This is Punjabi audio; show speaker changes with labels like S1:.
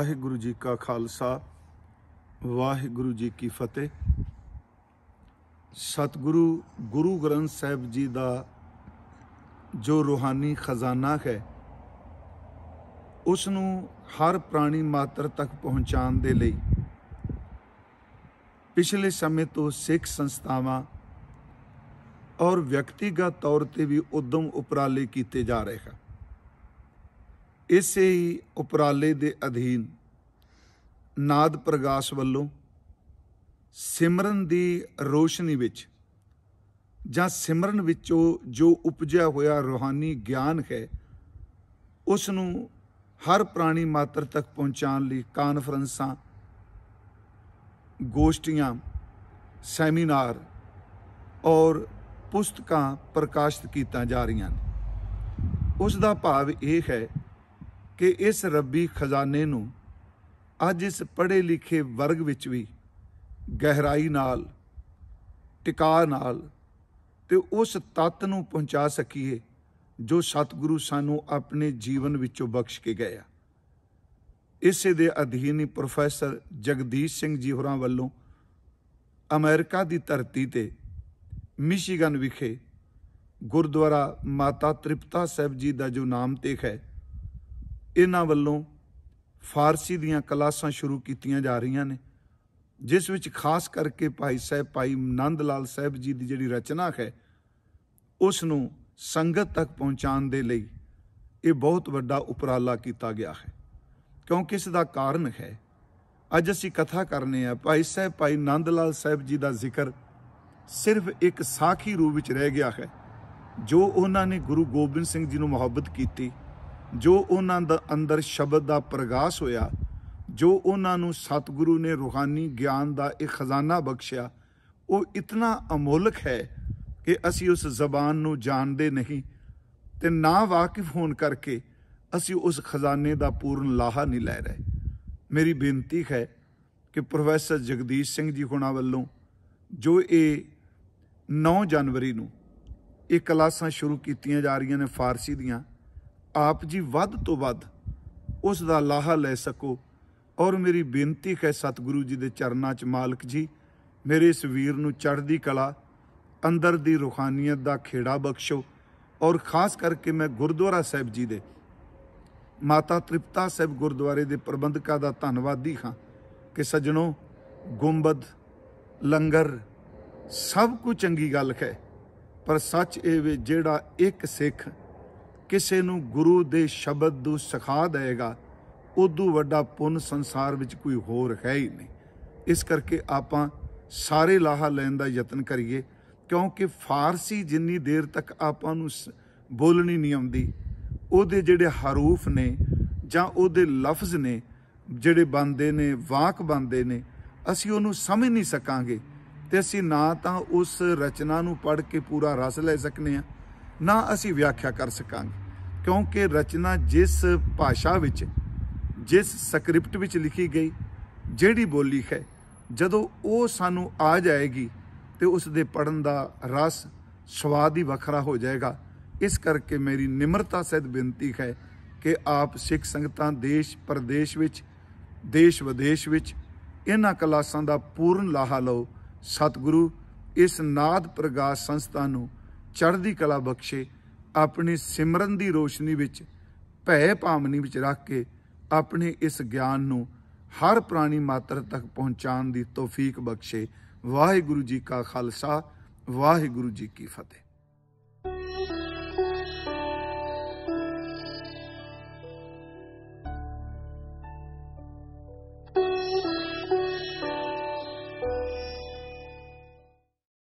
S1: ਵਾਹਿਗੁਰੂ ਜੀ ਕਾ ਖਾਲਸਾ ਵਾਹਿਗੁਰੂ ਜੀ ਕੀ ਫਤਿਹ ਸਤਿਗੁਰੂ ਗੁਰੂ ਗ੍ਰੰਥ ਸਾਹਿਬ ਜੀ ਦਾ ਜੋ ਰੋਹਾਨੀ ਖਜ਼ਾਨਾ ਹੈ ਉਸ ਨੂੰ ਹਰ ਪ੍ਰਾਣੀ ਮਾਤਰ ਤੱਕ ਪਹੁੰਚਾਉਣ ਦੇ ਲਈ ਪਿਛਲੇ ਸਮੇਂ ਤੋਂ ਸਿੱਖ ਸੰਸਥਾਵਾਂ ਔਰ ਵਿਅਕਤੀਗਤ ਤੌਰ ਤੇ ਵੀ ਉਦਮ ਉਪਰਾਲੇ ਕੀਤੇ ਜਾ ਰਹੇ ਹਨ ਇਸੇ ਹੀ ਉਪਰਾਲੇ ਦੇ ਅਧੀਨ ਨਾਦ ਪ੍ਰਗਾਸ ਵੱਲੋਂ ਸਿਮਰਨ ਦੀ ਰੋਸ਼ਨੀ ਵਿੱਚ ਜਾਂ ਸਿਮਰਨ ਵਿੱਚੋਂ ਜੋ ਉਪਜਿਆ ਹੋਇਆ ਰੋਹਾਨੀ ਗਿਆਨ ਹੈ ਉਸ ਨੂੰ ਹਰ ਪ੍ਰਾਣੀ ਮਾਤਰ ਤੱਕ ਪਹੁੰਚਾਉਣ ਲਈ ਕਾਨਫਰੰਸਾਂ ਗੋਸ਼ਟੀਆਂ ਸੈਮੀਨਾਰ ਔਰ ਪੁਸਤਕਾਂ ਪ੍ਰਕਾਸ਼ਿਤ ਕੀਤਾ ਜਾ ਰਹੀਆਂ ਨੇ ਉਸ ਦਾ ਭਾਵ ਇਹ ਹੈ ਕਿ ਇਸ ਰੱਬੀ ਖਜ਼ਾਨੇ ਨੂੰ ਅੱਜ ਇਸ ਪੜ੍ਹੇ ਲਿਖੇ ਵਰਗ ਵਿੱਚ ਵੀ ਗਹਿਰਾਈ ਨਾਲ ਟਿਕਾ ਨਾਲ ਤੇ ਉਸ ਤਤ ਨੂੰ ਪਹੁੰਚਾ ਸਕੀਏ ਜੋ ਸਤਿਗੁਰੂ ਸਾਨੂੰ ਆਪਣੇ ਜੀਵਨ ਵਿੱਚੋਂ ਬਖਸ਼ ਕੇ ਗਏ ਆ ਇਸੇ ਦੇ ਅਧੀਨ ਹੀ ਪ੍ਰੋਫੈਸਰ ਜਗਦੀਸ਼ ਸਿੰਘ ਜੀ ਹੋਰਾਂ ਵੱਲੋਂ ਅਮਰੀਕਾ ਦੀ ਧਰਤੀ ਤੇ ਮਿਸ਼ੀਗਨ ਵਿਖੇ ਗੁਰਦੁਆਰਾ ਮਾਤਾ ਤ੍ਰਿਪਤਾ ਸਾਹਿਬ ਜੀ ਦਾ ਜੋ ਨਾਮ ਤੇ ਹੈ ਇਹਨਾਂ ਵੱਲੋਂ ਫਾਰਸੀ ਦੀਆਂ ਕਲਾਸਾਂ ਸ਼ੁਰੂ ਕੀਤੀਆਂ ਜਾ ਰਹੀਆਂ ਨੇ ਜਿਸ ਵਿੱਚ ਖਾਸ ਕਰਕੇ ਭਾਈ ਸਾਹਿਬ ਭਾਈ ਨੰਦ ਲਾਲ ਸਾਹਿਬ ਜੀ ਦੀ ਜਿਹੜੀ ਰਚਨਾ ਹੈ ਉਸ ਨੂੰ ਸੰਗਤ ਤੱਕ ਪਹੁੰਚਾਉਣ ਦੇ ਲਈ ਇਹ ਬਹੁਤ ਵੱਡਾ ਉਪਰਾਲਾ ਕੀਤਾ ਗਿਆ ਹੈ ਕਿਉਂਕਿ ਇਸ ਦਾ ਕਾਰਨ ਹੈ ਅੱਜ ਅਸੀਂ ਕਥਾ ਕਰਨੇ ਆ ਭਾਈ ਸਾਹਿਬ ਭਾਈ ਨੰਦ ਲਾਲ ਸਾਹਿਬ ਜੀ ਦਾ ਜ਼ਿਕਰ ਸਿਰਫ ਇੱਕ ਸਾਖੀ ਰੂਪ ਵਿੱਚ ਰਹਿ ਗਿਆ ਹੈ ਜੋ ਉਹਨਾਂ ਨੇ ਗੁਰੂ ਗੋਬਿੰਦ ਸਿੰਘ ਜੀ ਨੂੰ ਮੁਹੱਬਤ ਕੀਤੀ ਜੋ ਉਹਨਾਂ ਦਾ ਅੰਦਰ ਸ਼ਬਦ ਦਾ ਪ੍ਰਗਾਸ ਹੋਇਆ ਜੋ ਉਹਨਾਂ ਨੂੰ ਸਤਿਗੁਰੂ ਨੇ ਰੋਹਾਨੀ ਗਿਆਨ ਦਾ ਇੱਕ ਖਜ਼ਾਨਾ ਬਖਸ਼ਿਆ ਉਹ ਇਤਨਾ ਅਮੋਲਕ ਹੈ ਕਿ ਅਸੀਂ ਉਸ ਜ਼ਬਾਨ ਨੂੰ ਜਾਣਦੇ ਨਹੀਂ ਤੇ ਨਾ ਵਾਕਿਫ ਹੋਣ ਕਰਕੇ ਅਸੀਂ ਉਸ ਖਜ਼ਾਨੇ ਦਾ ਪੂਰਨ ਲਾਹਾ ਨਹੀਂ ਲੈ ਰਹੇ ਮੇਰੀ ਬੇਨਤੀ ਹੈ ਕਿ ਪ੍ਰੋਫੈਸਰ ਜਗਦੀਸ਼ ਸਿੰਘ ਜੀ ਹੁਣਾਂ ਵੱਲੋਂ ਜੋ ਇਹ 9 ਜਨਵਰੀ ਨੂੰ ਇਹ ਕਲਾਸਾਂ ਸ਼ੁਰੂ ਕੀਤੀਆਂ ਜਾ ਰਹੀਆਂ ਨੇ ਫਾਰਸੀ ਦੀਆਂ ਆਪ ਜੀ ਵੱਧ ਤੋਂ ਵੱਧ ਉਸ ਦਾ ਲਾਹਾ ਲੈ ਸਕੋ ਔਰ ਮੇਰੀ ਬੇਨਤੀ ਹੈ ਸਤਿਗੁਰੂ ਜੀ ਦੇ ਚਰਨਾਂ 'ਚ ਮਾਲਕ ਜੀ ਮੇਰੇ ਇਸ ਵੀਰ ਨੂੰ ਚੜ੍ਹਦੀ ਕਲਾ ਅੰਦਰ ਦੀ ਰੂਹਾਨੀਅਤ ਦਾ ਖੇੜਾ ਬਖਸ਼ੋ ਔਰ ਖਾਸ ਕਰਕੇ ਮੈਂ ਗੁਰਦੁਆਰਾ ਸਾਹਿਬ ਜੀ ਦੇ ਮਾਤਾ ਤ੍ਰਿਪਤਾ ਸਾਹਿਬ ਗੁਰਦੁਆਰੇ ਦੇ ਪ੍ਰਬੰਧਕਾਂ ਦਾ ਧੰਨਵਾਦੀ ਹਾਂ ਕਿ ਸਜਣੋ ਗੁੰਬਦ ਲੰਗਰ ਸਭ ਕੁ ਚੰਗੀ ਗੱਲ ਹੈ ਪਰ ਸੱਚ ਇਹ ਵੇ ਜਿਹੜਾ ਇੱਕ ਸਿੱਖ ਕਿਸੇ ਨੂੰ ਗੁਰੂ ਦੇ ਸ਼ਬਦ ਨੂੰ ਸਿਖਾ ਦੇਗਾ ਉਦੋਂ ਵੱਡਾ ਪੁੰਨ ਸੰਸਾਰ ਵਿੱਚ ਕੋਈ ਹੋਰ ਹੈ ਹੀ ਨਹੀਂ ਇਸ ਕਰਕੇ ਆਪਾਂ ਸਾਰੇ ਲਾਹਾ ਲੈਣ ਦਾ ਯਤਨ ਕਰੀਏ ਕਿਉਂਕਿ ਫਾਰਸੀ ਜਿੰਨੀ ਦੇਰ ਤੱਕ ਆਪਾਂ ਨੂੰ ਬੋਲਣੀ ਨਹੀਂ ਆਉਂਦੀ ਉਹਦੇ ਜਿਹੜੇ ਹਰੂਫ ਨੇ ਜਾਂ ਉਹਦੇ ਲਫ਼ਜ਼ ਨੇ ਜਿਹੜੇ ਬੰਦੇ ਨੇ ਵਾਕ ਬੰਦੇ ਨੇ ਅਸੀਂ ਉਹਨੂੰ ਸਮਝ ਨਹੀਂ ਸਕਾਂਗੇ ਤੇ ਅਸੀਂ ਨਾ ਤਾਂ ਉਸ ਰਚਨਾ ਨੂੰ ਪੜ੍ਹ ਕੇ ਪੂਰਾ ਰਸ ਲੈ ਸਕਨੇ ਆ ਨਾ ਅਸੀਂ ਵਿਆਖਿਆ ਕਰ ਸਕਾਂਗੇ ਕਿਉਂਕਿ ਰਚਨਾ ਜਿਸ ਭਾਸ਼ਾ ਵਿੱਚ ਜਿਸ ਸਕ੍ਰਿਪਟ ਵਿੱਚ ਲਿਖੀ ਗਈ ਜਿਹੜੀ ਬੋਲੀ ਹੈ ਜਦੋਂ ਉਹ ਸਾਨੂੰ ਆ ਜਾਏਗੀ ਤੇ ਉਸ ਦੇ ਪੜਨ ਦਾ ਰਸ ਸਵਾਦ ਹੀ ਵੱਖਰਾ ਹੋ ਜਾਏਗਾ ਇਸ ਕਰਕੇ ਮੇਰੀ ਨਿਮਰਤਾ ਸਹਿਤ ਬੇਨਤੀ ਹੈ ਕਿ ਆਪ ਸਿੱਖ ਸੰਗਤਾਂ ਦੇਸ਼ ਪ੍ਰਦੇਸ਼ ਵਿੱਚ ਦੇਸ਼ ਵਿਦੇਸ਼ ਵਿੱਚ ਇਹਨਾਂ ਕਲਾਸਾਂ ਦਾ ਪੂਰਨ ਲਾਹਾ ਲਓ ਸਤਿਗੁਰੂ ਇਸ ਨਾਦ ਪ੍ਰਗਾਸ ਸੰਸਥਾ ਨੂੰ ਚੜ੍ਹਦੀ ਕਲਾ ਬਖਸ਼ੇ ਆਪਣੀ ਸਿਮਰਨ ਦੀ ਰੋਸ਼ਨੀ ਵਿੱਚ ਭੈ ਭਾਵਨੀ ਵਿੱਚ ਰੱਖ ਕੇ ਆਪਣੇ ਇਸ ਗਿਆਨ ਨੂੰ ਹਰ ਪ੍ਰਾਣੀ ਮਾਤਰ ਤੱਕ ਪਹੁੰਚਾਉਣ ਦੀ ਤੋਫੀਕ ਬਖਸ਼ੇ ਵਾਹਿਗੁਰੂ ਜੀ ਕਾ ਖਾਲਸਾ ਵਾਹਿਗੁਰੂ ਜੀ ਕੀ ਫਤਿਹ